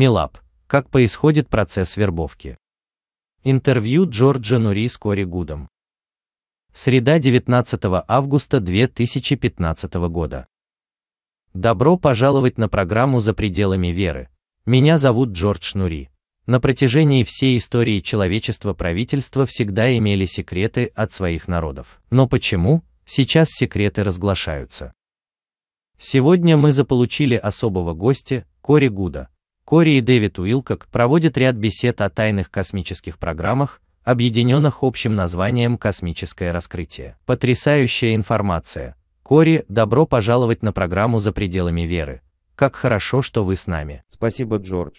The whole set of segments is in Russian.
Милаб. как происходит процесс вербовки. Интервью Джорджа Нури с Кори Гудом. Среда 19 августа 2015 года. Добро пожаловать на программу «За пределами веры». Меня зовут Джордж Нури. На протяжении всей истории человечества правительства всегда имели секреты от своих народов. Но почему сейчас секреты разглашаются? Сегодня мы заполучили особого гостя, Кори Гуда, Кори и Дэвид Уилкок проводят ряд бесед о тайных космических программах, объединенных общим названием «Космическое раскрытие». Потрясающая информация. Кори, добро пожаловать на программу «За пределами веры». Как хорошо, что вы с нами. Спасибо, Джордж.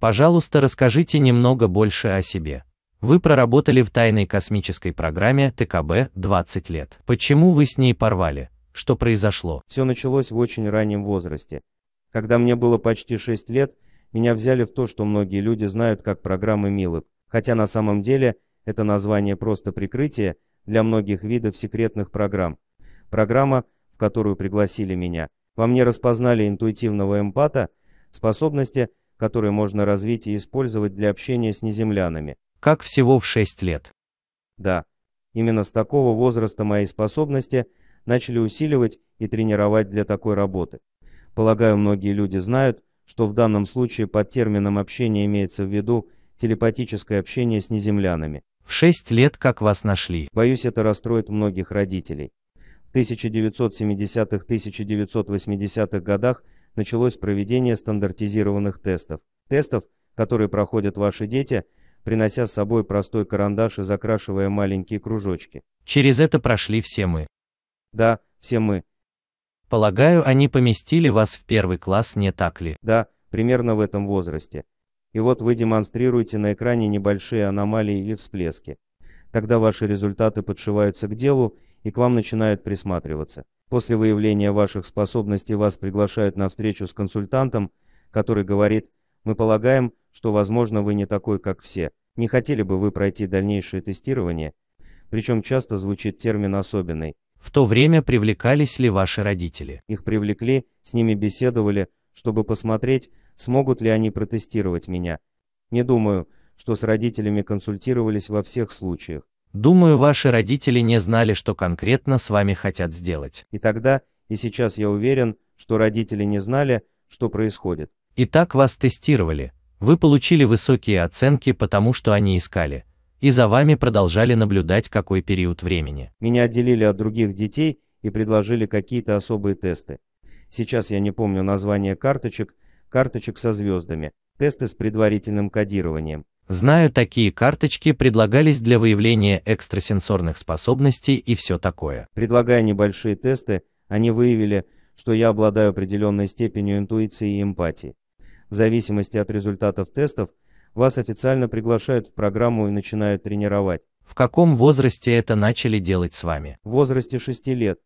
Пожалуйста, расскажите немного больше о себе. Вы проработали в тайной космической программе ТКБ 20 лет. Почему вы с ней порвали? Что произошло? Все началось в очень раннем возрасте. Когда мне было почти 6 лет, меня взяли в то, что многие люди знают как программы Милы, хотя на самом деле это название просто прикрытие для многих видов секретных программ. Программа, в которую пригласили меня. Во мне распознали интуитивного эмпата, способности, которые можно развить и использовать для общения с неземлянами. Как всего в 6 лет. Да, именно с такого возраста мои способности начали усиливать и тренировать для такой работы. Полагаю, многие люди знают, что в данном случае под термином общения имеется в виду телепатическое общение с неземлянами. В 6 лет как вас нашли? Боюсь, это расстроит многих родителей. В 1970-1980-х годах началось проведение стандартизированных тестов. Тестов, которые проходят ваши дети, принося с собой простой карандаш и закрашивая маленькие кружочки. Через это прошли все мы. Да, все мы. Полагаю, они поместили вас в первый класс, не так ли? Да, примерно в этом возрасте. И вот вы демонстрируете на экране небольшие аномалии или всплески. Тогда ваши результаты подшиваются к делу, и к вам начинают присматриваться. После выявления ваших способностей вас приглашают на встречу с консультантом, который говорит, мы полагаем, что, возможно, вы не такой, как все. Не хотели бы вы пройти дальнейшее тестирование? Причем часто звучит термин «особенный», в то время привлекались ли ваши родители? Их привлекли, с ними беседовали, чтобы посмотреть, смогут ли они протестировать меня. Не думаю, что с родителями консультировались во всех случаях. Думаю, ваши родители не знали, что конкретно с вами хотят сделать. И тогда, и сейчас я уверен, что родители не знали, что происходит. Итак, вас тестировали. Вы получили высокие оценки, потому что они искали, и за вами продолжали наблюдать какой период времени. Меня отделили от других детей и предложили какие-то особые тесты. Сейчас я не помню название карточек, карточек со звездами, тесты с предварительным кодированием. Знаю, такие карточки предлагались для выявления экстрасенсорных способностей и все такое. Предлагая небольшие тесты, они выявили, что я обладаю определенной степенью интуиции и эмпатии. В зависимости от результатов тестов, вас официально приглашают в программу и начинают тренировать. В каком возрасте это начали делать с вами? В возрасте 6 лет.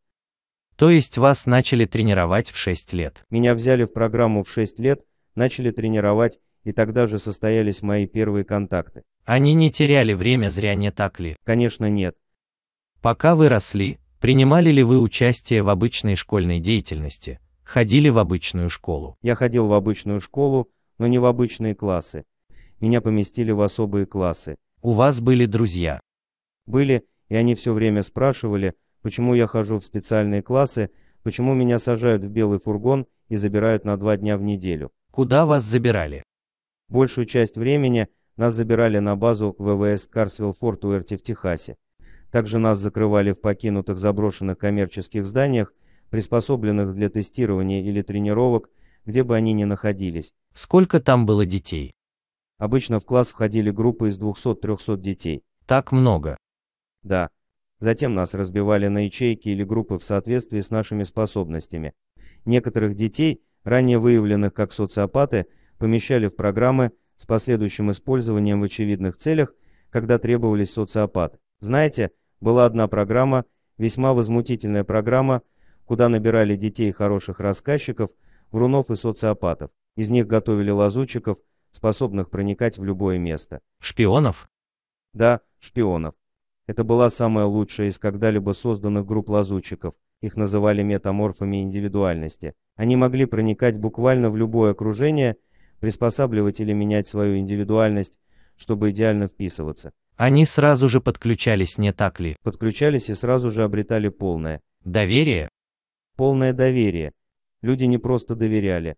То есть вас начали тренировать в 6 лет? Меня взяли в программу в 6 лет, начали тренировать, и тогда же состоялись мои первые контакты. Они не теряли время зря, не так ли? Конечно нет. Пока вы росли, принимали ли вы участие в обычной школьной деятельности? Ходили в обычную школу? Я ходил в обычную школу, но не в обычные классы меня поместили в особые классы. У вас были друзья? Были, и они все время спрашивали, почему я хожу в специальные классы, почему меня сажают в белый фургон и забирают на два дня в неделю. Куда вас забирали? Большую часть времени нас забирали на базу ВВС Карсвилл-Форт Уэрти в Техасе. Также нас закрывали в покинутых заброшенных коммерческих зданиях, приспособленных для тестирования или тренировок, где бы они ни находились. Сколько там было детей? Обычно в класс входили группы из 200-300 детей. Так много? Да. Затем нас разбивали на ячейки или группы в соответствии с нашими способностями. Некоторых детей, ранее выявленных как социопаты, помещали в программы с последующим использованием в очевидных целях, когда требовались социопат. Знаете, была одна программа, весьма возмутительная программа, куда набирали детей хороших рассказчиков, врунов и социопатов. Из них готовили лазутчиков, способных проникать в любое место. Шпионов? Да, шпионов. Это была самая лучшая из когда-либо созданных групп лазутчиков. Их называли метаморфами индивидуальности. Они могли проникать буквально в любое окружение, приспосабливать или менять свою индивидуальность, чтобы идеально вписываться. Они сразу же подключались, не так ли? Подключались и сразу же обретали полное. Доверие? Полное доверие. Люди не просто доверяли.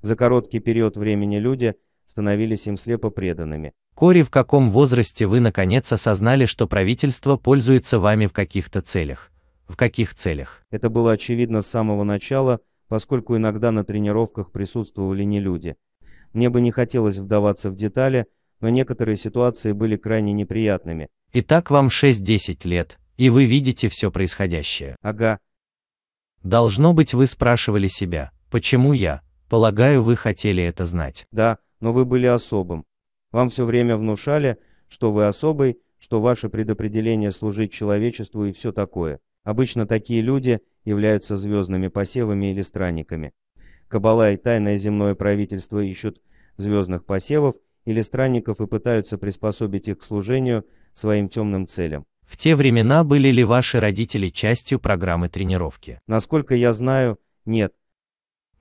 За короткий период времени люди – становились им слепо преданными. Кори, в каком возрасте вы наконец осознали, что правительство пользуется вами в каких-то целях? В каких целях? Это было очевидно с самого начала, поскольку иногда на тренировках присутствовали не люди. Мне бы не хотелось вдаваться в детали, но некоторые ситуации были крайне неприятными. Итак, вам 6-10 лет, и вы видите все происходящее. Ага. Должно быть, вы спрашивали себя, почему я, полагаю, вы хотели это знать. Да, но вы были особым. Вам все время внушали, что вы особый, что ваше предопределение служить человечеству и все такое. Обычно такие люди являются звездными посевами или странниками. Кабала и тайное земное правительство ищут звездных посевов или странников и пытаются приспособить их к служению своим темным целям. В те времена были ли ваши родители частью программы тренировки? Насколько я знаю, нет,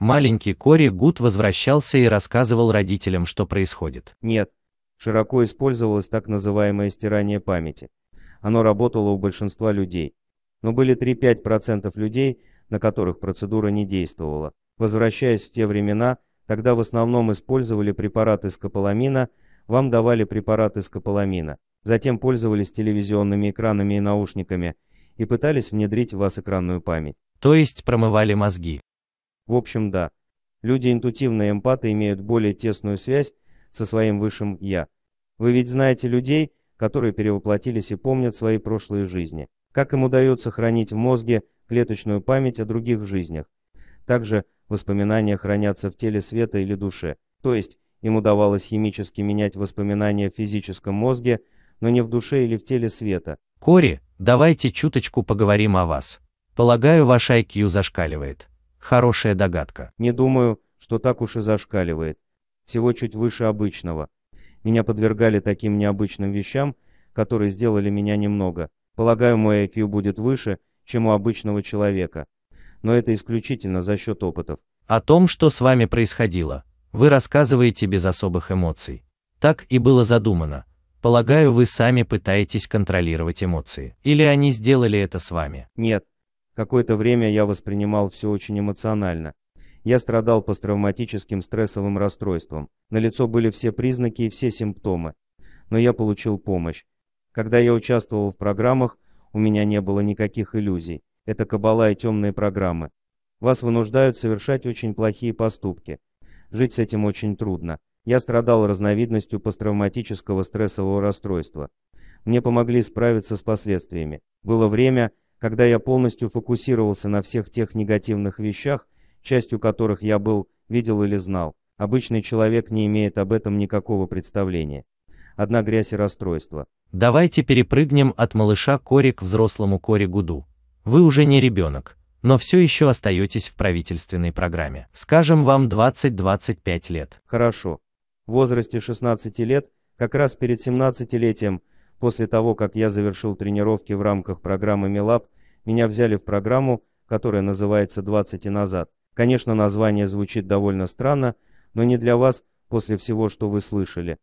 Маленький Кори Гуд возвращался и рассказывал родителям, что происходит. Нет. Широко использовалось так называемое стирание памяти. Оно работало у большинства людей. Но были 3-5% людей, на которых процедура не действовала. Возвращаясь в те времена, тогда в основном использовали препараты скополамина, вам давали препараты скополамина, затем пользовались телевизионными экранами и наушниками и пытались внедрить в вас экранную память. То есть промывали мозги. В общем, да. Люди интуитивные эмпаты имеют более тесную связь со своим высшим «я». Вы ведь знаете людей, которые перевоплотились и помнят свои прошлые жизни. Как им удается хранить в мозге клеточную память о других жизнях? Также воспоминания хранятся в теле света или душе. То есть, им удавалось химически менять воспоминания в физическом мозге, но не в душе или в теле света. Кори, давайте чуточку поговорим о вас. Полагаю, ваш IQ зашкаливает. Хорошая догадка. Не думаю, что так уж и зашкаливает. Всего чуть выше обычного. Меня подвергали таким необычным вещам, которые сделали меня немного. Полагаю, мой IQ будет выше, чем у обычного человека. Но это исключительно за счет опытов. О том, что с вами происходило, вы рассказываете без особых эмоций. Так и было задумано. Полагаю, вы сами пытаетесь контролировать эмоции. Или они сделали это с вами? Нет. Какое-то время я воспринимал все очень эмоционально. Я страдал посттравматическим стрессовым расстройством. На лицо были все признаки и все симптомы. Но я получил помощь. Когда я участвовал в программах, у меня не было никаких иллюзий. Это кабала и темные программы. Вас вынуждают совершать очень плохие поступки. Жить с этим очень трудно. Я страдал разновидностью посттравматического стрессового расстройства. Мне помогли справиться с последствиями. Было время, когда я полностью фокусировался на всех тех негативных вещах, частью которых я был, видел или знал, обычный человек не имеет об этом никакого представления. Одна грязь и расстройство. Давайте перепрыгнем от малыша Кори к взрослому Кори Гуду. Вы уже не ребенок, но все еще остаетесь в правительственной программе. Скажем вам 20-25 лет. Хорошо. В возрасте 16 лет, как раз перед 17-летием, после того, как я завершил тренировки в рамках программы Милаб меня взяли в программу, которая называется «20 и назад». Конечно, название звучит довольно странно, но не для вас после всего, что вы слышали.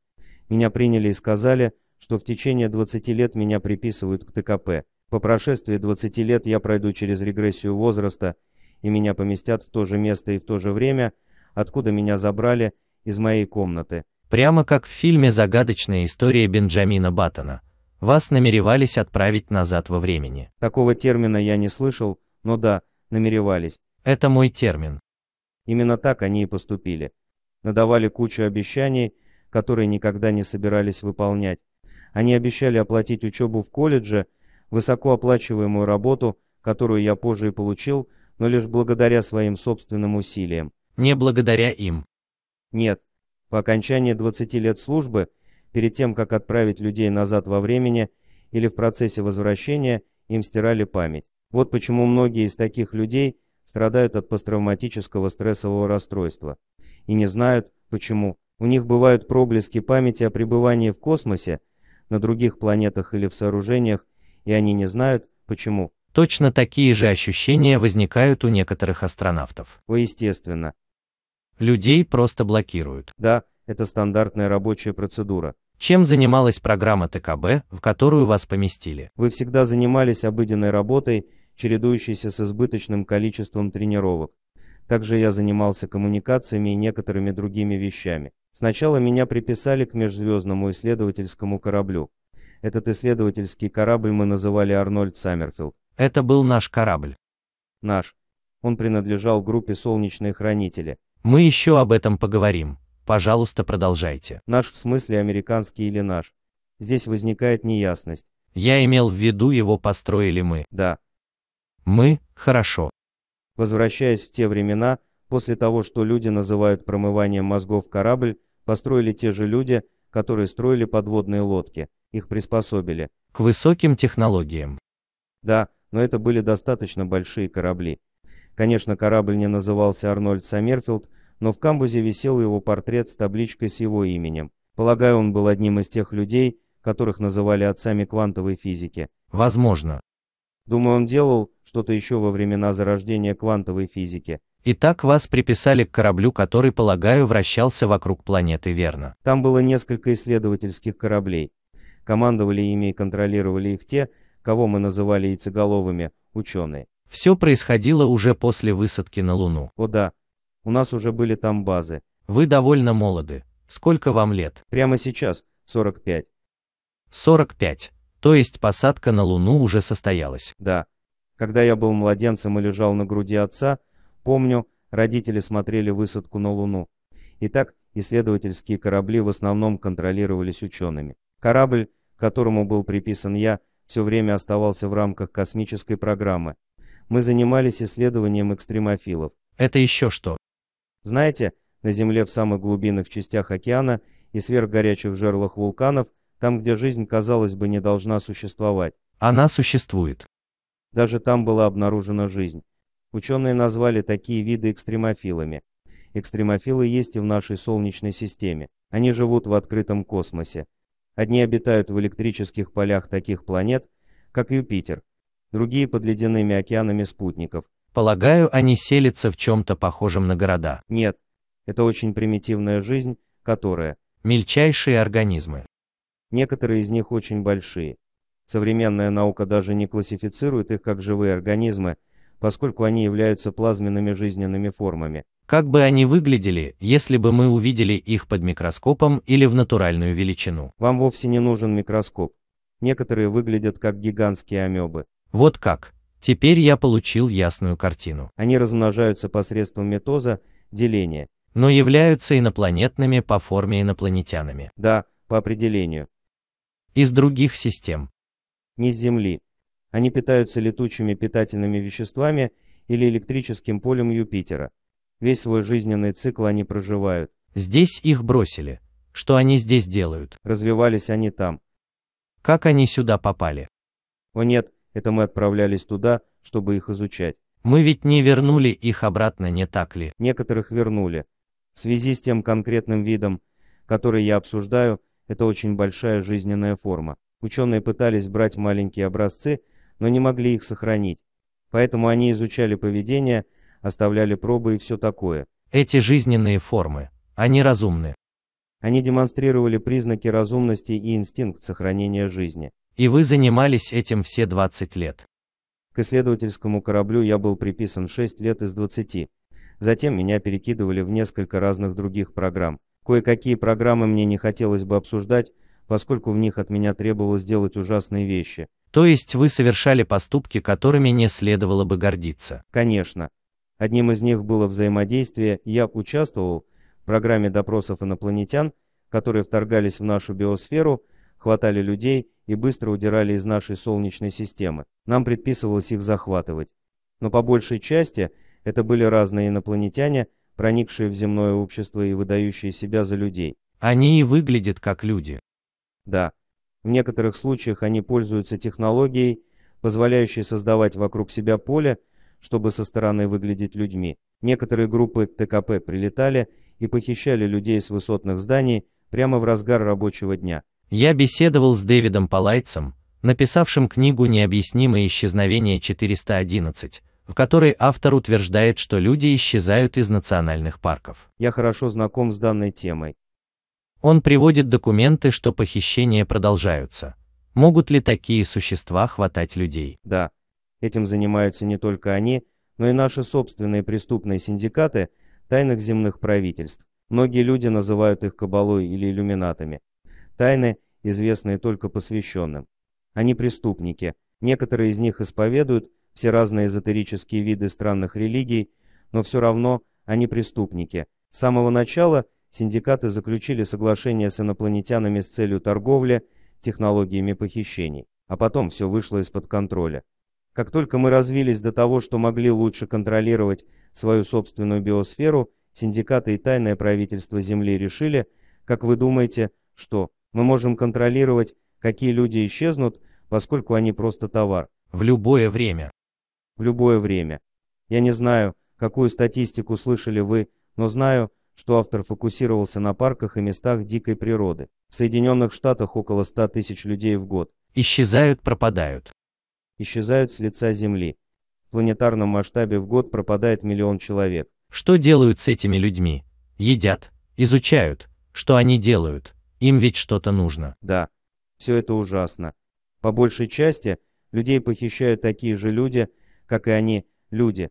Меня приняли и сказали, что в течение 20 лет меня приписывают к ТКП. По прошествии 20 лет я пройду через регрессию возраста, и меня поместят в то же место и в то же время, откуда меня забрали из моей комнаты. Прямо как в фильме «Загадочная история Бенджамина Баттона». Вас намеревались отправить назад во времени. Такого термина я не слышал, но да, намеревались. Это мой термин. Именно так они и поступили. Надавали кучу обещаний, которые никогда не собирались выполнять. Они обещали оплатить учебу в колледже, высокооплачиваемую работу, которую я позже и получил, но лишь благодаря своим собственным усилиям. Не благодаря им. Нет. По окончании 20 лет службы Перед тем, как отправить людей назад во времени или в процессе возвращения, им стирали память. Вот почему многие из таких людей страдают от посттравматического стрессового расстройства. И не знают, почему. У них бывают проблески памяти о пребывании в космосе, на других планетах или в сооружениях, и они не знают, почему. Точно такие же ощущения возникают у некоторых астронавтов. естественно. Людей просто блокируют. Да, это стандартная рабочая процедура. Чем занималась программа ТКБ, в которую вас поместили? Вы всегда занимались обыденной работой, чередующейся с избыточным количеством тренировок. Также я занимался коммуникациями и некоторыми другими вещами. Сначала меня приписали к межзвездному исследовательскому кораблю. Этот исследовательский корабль мы называли Арнольд Саммерфилд. Это был наш корабль. Наш. Он принадлежал группе «Солнечные хранители». Мы еще об этом поговорим. Пожалуйста, продолжайте. Наш в смысле американский или наш. Здесь возникает неясность. Я имел в виду его построили мы. Да. Мы, хорошо. Возвращаясь в те времена, после того, что люди называют промыванием мозгов корабль, построили те же люди, которые строили подводные лодки, их приспособили. К высоким технологиям. Да, но это были достаточно большие корабли. Конечно, корабль не назывался Арнольд Саммерфилд, но в камбузе висел его портрет с табличкой с его именем. Полагаю, он был одним из тех людей, которых называли отцами квантовой физики. Возможно. Думаю, он делал что-то еще во времена зарождения квантовой физики. Итак, вас приписали к кораблю, который, полагаю, вращался вокруг планеты, верно? Там было несколько исследовательских кораблей. Командовали ими и контролировали их те, кого мы называли яйцеголовыми, ученые. Все происходило уже после высадки на Луну. О да, у нас уже были там базы. Вы довольно молоды. Сколько вам лет? Прямо сейчас, 45. 45. То есть посадка на Луну уже состоялась? Да. Когда я был младенцем и лежал на груди отца, помню, родители смотрели высадку на Луну. Итак, исследовательские корабли в основном контролировались учеными. Корабль, которому был приписан я, все время оставался в рамках космической программы. Мы занимались исследованием экстремофилов. Это еще что? Знаете, на Земле в самых глубинных частях океана и сверхгорячих жерлах вулканов, там, где жизнь, казалось бы, не должна существовать. Она существует. Даже там была обнаружена жизнь. Ученые назвали такие виды экстремофилами. Экстремофилы есть и в нашей Солнечной системе. Они живут в открытом космосе. Одни обитают в электрических полях таких планет, как Юпитер, другие под ледяными океанами спутников – Полагаю, они селятся в чем-то похожем на города. Нет, это очень примитивная жизнь, которая... Мельчайшие организмы. Некоторые из них очень большие. Современная наука даже не классифицирует их как живые организмы, поскольку они являются плазменными жизненными формами. Как бы они выглядели, если бы мы увидели их под микроскопом или в натуральную величину? Вам вовсе не нужен микроскоп. Некоторые выглядят как гигантские амебы. Вот как. Теперь я получил ясную картину. Они размножаются посредством метоза, деления. Но являются инопланетными по форме инопланетянами. Да, по определению. Из других систем. Не с Земли. Они питаются летучими питательными веществами или электрическим полем Юпитера. Весь свой жизненный цикл они проживают. Здесь их бросили. Что они здесь делают? Развивались они там. Как они сюда попали? О нет, это мы отправлялись туда, чтобы их изучать. Мы ведь не вернули их обратно, не так ли? Некоторых вернули. В связи с тем конкретным видом, который я обсуждаю, это очень большая жизненная форма. Ученые пытались брать маленькие образцы, но не могли их сохранить. Поэтому они изучали поведение, оставляли пробы и все такое. Эти жизненные формы, они разумны. Они демонстрировали признаки разумности и инстинкт сохранения жизни. И вы занимались этим все 20 лет. К исследовательскому кораблю я был приписан 6 лет из 20. Затем меня перекидывали в несколько разных других программ. Кое-какие программы мне не хотелось бы обсуждать, поскольку в них от меня требовалось делать ужасные вещи. То есть вы совершали поступки, которыми не следовало бы гордиться? Конечно. Одним из них было взаимодействие, я участвовал в программе допросов инопланетян, которые вторгались в нашу биосферу, хватали людей и быстро удирали из нашей Солнечной системы. Нам предписывалось их захватывать. Но по большей части это были разные инопланетяне, проникшие в земное общество и выдающие себя за людей. Они и выглядят как люди. Да. В некоторых случаях они пользуются технологией, позволяющей создавать вокруг себя поле, чтобы со стороны выглядеть людьми. Некоторые группы ТКП прилетали и похищали людей с высотных зданий прямо в разгар рабочего дня. Я беседовал с Дэвидом Палайцем, написавшим книгу «Необъяснимое исчезновение 411», в которой автор утверждает, что люди исчезают из национальных парков. Я хорошо знаком с данной темой. Он приводит документы, что похищения продолжаются. Могут ли такие существа хватать людей? Да. Этим занимаются не только они, но и наши собственные преступные синдикаты тайных земных правительств. Многие люди называют их кабалой или иллюминатами. Тайны, известные только посвященным. Они преступники. Некоторые из них исповедуют все разные эзотерические виды странных религий, но все равно они преступники. С самого начала синдикаты заключили соглашение с инопланетянами с целью торговли технологиями похищений, а потом все вышло из-под контроля. Как только мы развились до того, что могли лучше контролировать свою собственную биосферу, синдикаты и тайное правительство Земли решили, как вы думаете, что мы можем контролировать, какие люди исчезнут, поскольку они просто товар. В любое время. В любое время. Я не знаю, какую статистику слышали вы, но знаю, что автор фокусировался на парках и местах дикой природы. В Соединенных Штатах около 100 тысяч людей в год. Исчезают, пропадают. Исчезают с лица Земли. В планетарном масштабе в год пропадает миллион человек. Что делают с этими людьми? Едят, изучают, что они делают – им ведь что-то нужно. Да, все это ужасно. По большей части людей похищают такие же люди, как и они, люди.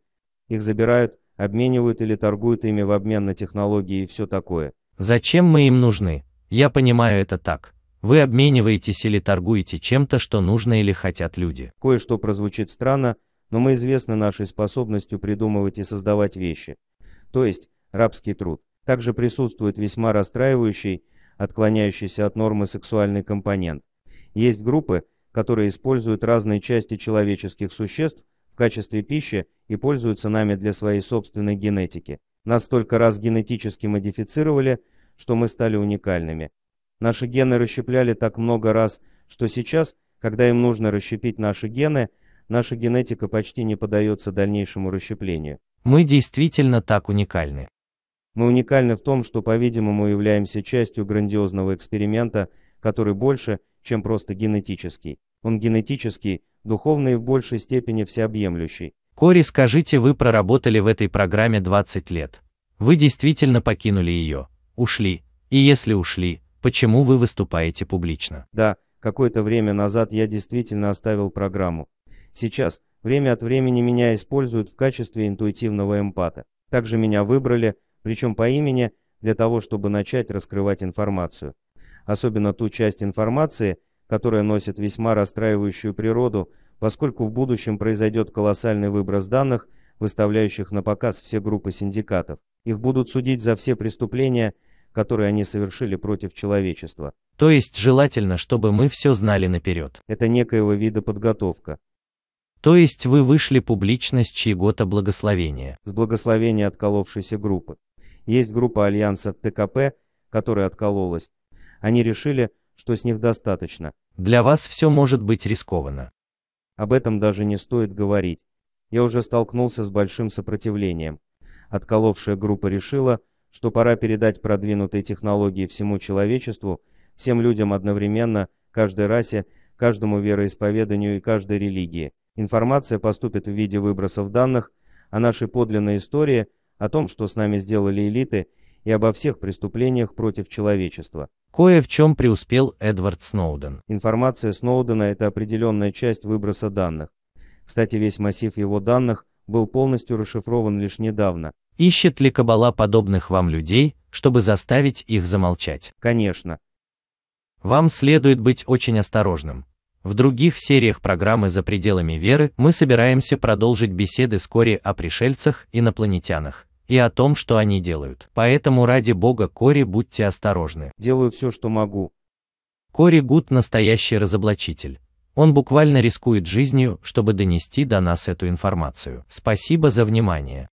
Их забирают, обменивают или торгуют ими в обмен на технологии и все такое. Зачем мы им нужны? Я понимаю это так. Вы обмениваетесь или торгуете чем-то, что нужно или хотят люди. Кое-что прозвучит странно, но мы известны нашей способностью придумывать и создавать вещи. То есть, рабский труд. Также присутствует весьма расстраивающий отклоняющийся от нормы сексуальный компонент. Есть группы, которые используют разные части человеческих существ в качестве пищи и пользуются нами для своей собственной генетики. Нас столько раз генетически модифицировали, что мы стали уникальными. Наши гены расщепляли так много раз, что сейчас, когда им нужно расщепить наши гены, наша генетика почти не поддается дальнейшему расщеплению. Мы действительно так уникальны. Мы уникальны в том, что, по-видимому, являемся частью грандиозного эксперимента, который больше, чем просто генетический. Он генетический, духовный и в большей степени всеобъемлющий. Кори, скажите, вы проработали в этой программе 20 лет. Вы действительно покинули ее, ушли, и если ушли, почему вы выступаете публично? Да, какое-то время назад я действительно оставил программу. Сейчас, время от времени меня используют в качестве интуитивного эмпата. Также меня выбрали – причем по имени, для того, чтобы начать раскрывать информацию. Особенно ту часть информации, которая носит весьма расстраивающую природу, поскольку в будущем произойдет колоссальный выброс данных, выставляющих на показ все группы синдикатов. Их будут судить за все преступления, которые они совершили против человечества. То есть желательно, чтобы мы все знали наперед. Это некоего вида подготовка. То есть вы вышли публично с чьего-то благословения. С благословения отколовшейся группы. Есть группа Альянса ТКП, которая откололась. Они решили, что с них достаточно. Для вас все может быть рискованно. Об этом даже не стоит говорить. Я уже столкнулся с большим сопротивлением. Отколовшая группа решила, что пора передать продвинутые технологии всему человечеству, всем людям одновременно, каждой расе, каждому вероисповеданию и каждой религии. Информация поступит в виде выбросов данных а нашей подлинной истории – о том, что с нами сделали элиты, и обо всех преступлениях против человечества. Кое в чем преуспел Эдвард Сноуден. Информация Сноудена – это определенная часть выброса данных. Кстати, весь массив его данных был полностью расшифрован лишь недавно. Ищет ли Кабала подобных вам людей, чтобы заставить их замолчать? Конечно. Вам следует быть очень осторожным. В других сериях программы «За пределами веры» мы собираемся продолжить беседы с Кори о пришельцах, инопланетянах и о том, что они делают. Поэтому ради бога, Кори, будьте осторожны. Делаю все, что могу. Кори Гуд настоящий разоблачитель. Он буквально рискует жизнью, чтобы донести до нас эту информацию. Спасибо за внимание.